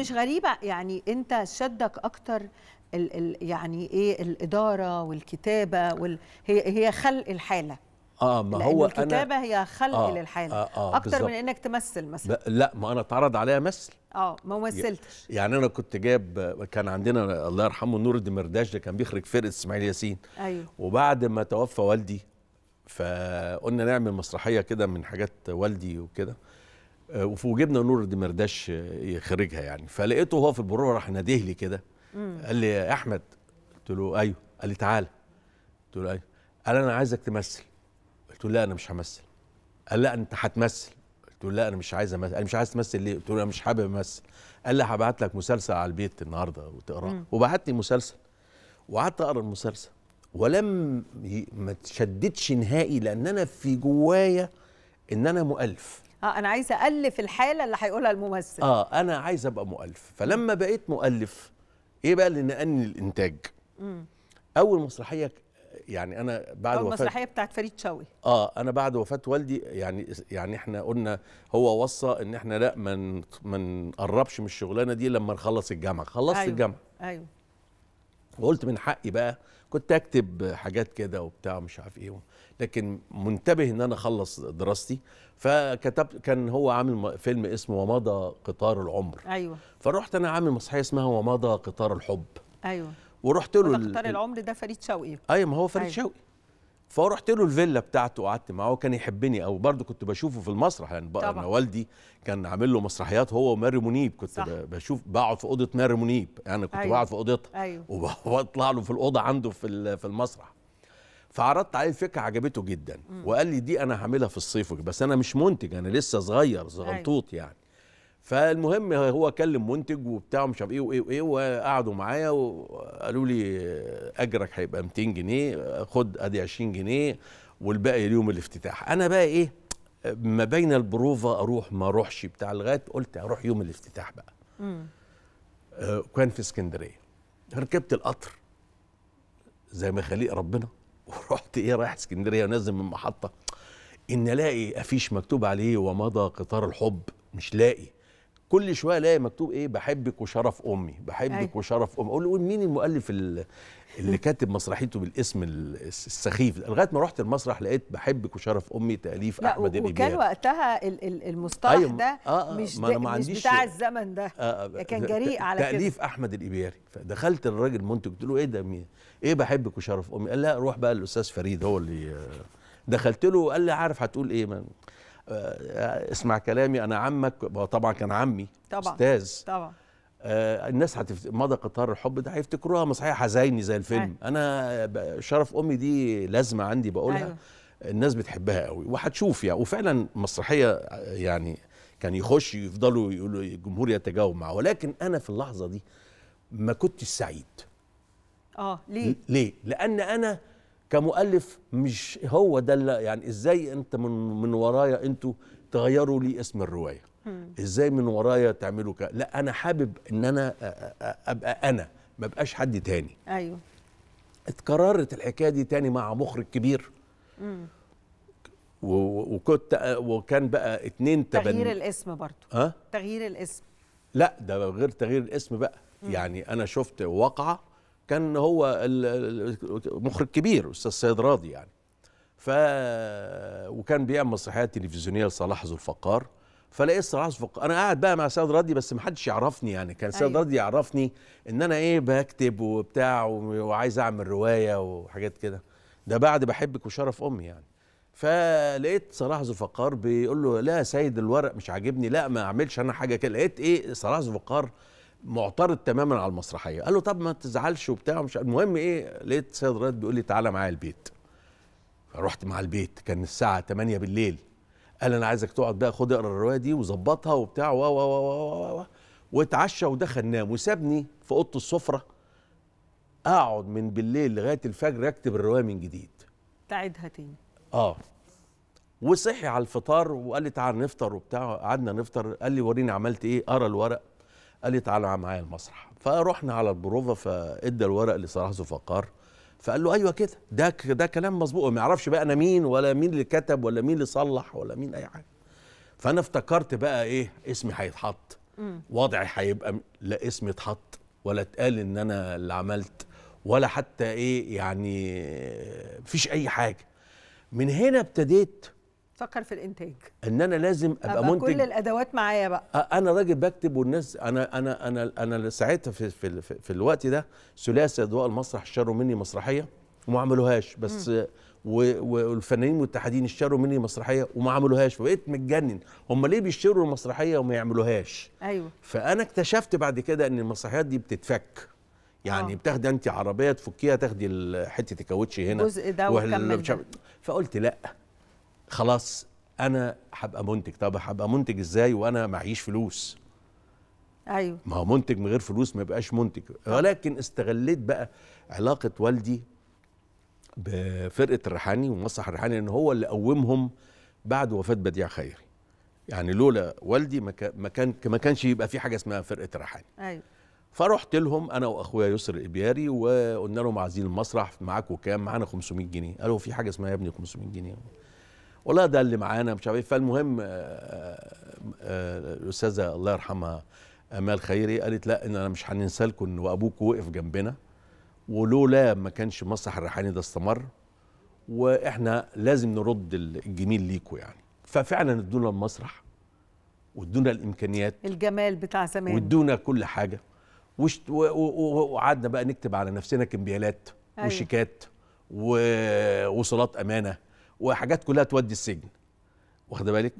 مش غريبه يعني انت شدك اكتر الـ الـ يعني ايه الاداره والكتابه وال هي هي خلق الحاله اه ما هو الكتابه أنا هي خلق آه للحاله آه آه اكتر بالزبط. من انك تمثل مثلا لا ما انا اتعرض عليا مثل اه ما مثلتش يعني انا كنت جايب كان عندنا الله يرحمه نور الدمرداش ده كان بيخرج فرقه اسماعيل ياسين ايوه وبعد ما توفى والدي فقلنا نعمل مسرحيه كده من حاجات والدي وكده آه، وفي وجبنا نور دي مرداش آه، يخرجها يعني فلقيته هو في البروره راح ناديه لي كده قال لي يا احمد قلت له ايوه قال لي تعالى قلت له ايوه قال انا عايزك تمثل قلت له لا انا مش همثل قال لا انت هتمثل قلت له لا انا مش عايز امثل قال مش عايز تمثل ليه قلت له انا مش حابب امثل قال لي هبعت لك مسلسل على البيت النهارده وتقراه وبعت لي مسلسل وقعدت اقرا المسلسل ولم ما تشددش نهائي لان انا في جوايا ان انا مؤلف اه انا عايزه الف الحاله اللي هيقولها الممثل اه انا عايز ابقى مؤلف فلما بقيت مؤلف ايه بقى اللي نقلني الانتاج مم. اول مسرحيه يعني انا بعد وفاه المسرحيه بتاعت فريد شوقي اه انا بعد وفاه والدي يعني يعني احنا قلنا هو وصى ان احنا لا ما من... ما نقربش من الشغلانه دي لما نخلص الجامعه خلصت أيوه. الجامعه ايوه وقلت من حقي بقى كنت اكتب حاجات كده وبتاع مش عارف ايه لكن منتبه ان انا اخلص دراستي فكتبت كان هو عامل فيلم اسمه ومضى قطار العمر ايوه فرحت انا عامل مسرحيه اسمها ومضى قطار الحب ايوه ورحت له قطار العمر ده فريد شوقي ايوه ما هو فريد أيوة. شوقي فرحت له الفيلا بتاعته وقعدت معاه كان يحبني او برضه كنت بشوفه في المسرح يعني بقى انا والدي كان عامل له مسرحيات هو وماري منيب كنت صح. بشوف بقعد في اوضه ماري منيب انا يعني كنت أيوه. بقعد في اوضتها أيوه. واطلع له في الاوضه عنده في في المسرح فعرضت عليه الفكره عجبته جدا م. وقال لي دي انا هعملها في الصيف بس انا مش منتج انا لسه صغير زغلطوط أيوه. يعني فالمهم هو كلم منتج وبتاع مش عارف ايه وايه وايه وقعدوا معايا وقالوا لي اجرك هيبقى 200 جنيه خد ادي 20 جنيه والباقي اليوم الافتتاح انا بقى ايه ما بين البروفا اروح ما اروحش بتاع لغايه قلت اروح يوم الافتتاح بقى امم آه كان في اسكندريه ركبت القطر زي ما خليق ربنا ورحت ايه رايح اسكندريه ونازل من المحطه ان الاقي افيش مكتوب عليه ومضى قطار الحب مش لاقي كل شويه الاقي مكتوب ايه بحبك وشرف امي بحبك أي. أيوة. وشرف امي اقول له مين المؤلف اللي كاتب مسرحيته بالاسم السخيف لغايه ما رحت المسرح لقيت بحبك وشرف امي تاليف لا احمد ابن وكان وقتها المصطلح أيوة ده آه آه مش ما أنا ما عنديش مش بتاع الزمن ده آه آه كان جريء على تأليف كده تاليف احمد الابياري فدخلت الراجل المنتج قلت له ايه ده مين ايه بحبك وشرف امي قال لا روح بقى الاستاذ فريد هو اللي دخلت له قال لي عارف هتقول ايه آه، اسمع كلامي انا عمك طبعا كان عمي طبعا استاذ طبعا آه الناس هتفت... مضى قطار الحب ده هيفتكروها مسرحيه حزيني زي الفيلم أيوة. انا شرف امي دي لازمه عندي بقولها أيوة. الناس بتحبها قوي وهتشوف يعني وفعلا مسرحيه يعني كان يخش يفضلوا يقولوا الجمهور يتجاوب معه ولكن انا في اللحظه دي ما كنتش سعيد اه ليه ليه لان انا كمؤلف مش هو ده اللي يعني ازاي انت من من ورايا انتوا تغيروا لي اسم الروايه ازاي من ورايا تعملوا ك... لا انا حابب ان انا ابقى انا ما بقاش حد تاني ايوه اتكررت الحكايه دي تاني مع مخرج كبير مم. وكنت وكان بقى اتنين تبني تغيير الاسم برضه أه؟ تغيير الاسم لا ده غير تغيير الاسم بقى مم. يعني انا شفت واقعه كان هو مخرج كبير استاذ سيد راضي يعني ف وكان بيعمل مسرحيات تلفزيونيه لصلاح ذو الفقار فلقيت صلاح ذو الفقار انا قاعد بقى مع سيد راضي بس ما حدش يعرفني يعني كان سيد أيوه. راضي يعرفني ان انا ايه بكتب وبتاع وعايز اعمل روايه وحاجات كده ده بعد بحبك وشرف امي يعني فلقيت صلاح ذو الفقار بيقول له لا سيد الورق مش عاجبني لا ما اعملش انا حاجه كده لقيت ايه صلاح ذو الفقار معترض تماما على المسرحيه قال له طب ما تزعلش وبتاع مش المهم ايه لقيت سيد رائد بيقول لي تعالى معايا البيت فرحت معاه البيت كان الساعه 8 بالليل قال انا عايزك تقعد بقى خد اقرا الروايه دي وظبطها وبتاع و و و و واتعشى ودخل نام وسابني في اوضه السفره اقعد من بالليل لغايه الفجر اكتب الروايه من جديد تعيدها تاني اه وصحي على الفطار وقال لي تعال نفطر وبتاع قعدنا نفطر قال لي وريني عملت ايه قرا الورق قال لي تعالى معايا المسرح فرحنا على البروفه فادى الورق لصلاح زفقار فقال له ايوه كده ده ده كلام مظبوط ما يعرفش بقى انا مين ولا مين اللي كتب ولا مين اللي صلح ولا مين اي حاجه فانا افتكرت بقى ايه اسمي هيتحط وضعي هيبقى لا اسمي اتحط ولا اتقال ان انا اللي عملت ولا حتى ايه يعني مفيش اي حاجه من هنا ابتديت فكر في الانتاج ان انا لازم ابقى, أبقى منتج كل الادوات معايا بقى انا راجل بكتب والناس انا انا انا انا ساعتها في, في, في الوقت ده ثلاثي اضواء المسرح اشتروا مني مسرحيه وما عملوهاش بس والفنانين المتحدين اشتروا مني مسرحيه وما عملوهاش فبقيت متجنن هم ليه بيشتروا المسرحيه وما يعملوهاش ايوه فانا اكتشفت بعد كده ان المسرحيات دي بتتفك يعني أوه. بتاخدي انت عربيه تفكيها تاخدي حته الكاوتش هنا الجزء ده فقلت لا خلاص انا هبقى منتج طب هبقى منتج ازاي وانا معيش فلوس ايوه ما هو منتج من غير فلوس ما يبقاش منتج ولكن استغليت بقى علاقه والدي بفرقه الريحاني ومسرح الريحاني لان هو اللي قومهم بعد وفاه بديع خيري يعني لولا والدي ما كان ما كانش يبقى في حاجه اسمها فرقه الريحاني ايوه فرحت لهم انا واخويا يسر الابياري وقلنا لهم عايزين المسرح معاكم كام معانا 500 جنيه قالوا في حاجه اسمها يا ابني 500 جنيه والله ده اللي معانا مش عارف ايه فالمهم الاستاذه آه، آه، آه، الله يرحمها امال خيري قالت لا ان انا مش هننسى لكم ان ابوك وقف جنبنا ولولا ما كانش مسرح الريحاني ده استمر واحنا لازم نرد الجميل ليكم يعني ففعلا ادونا المسرح وادونا الامكانيات الجمال بتاع زمان وادونا كل حاجه وقعدنا بقى نكتب على نفسنا كمبيالات أيوه. وشيكات ووصلات امانه وحاجات كلها تودي السجن واخد بالك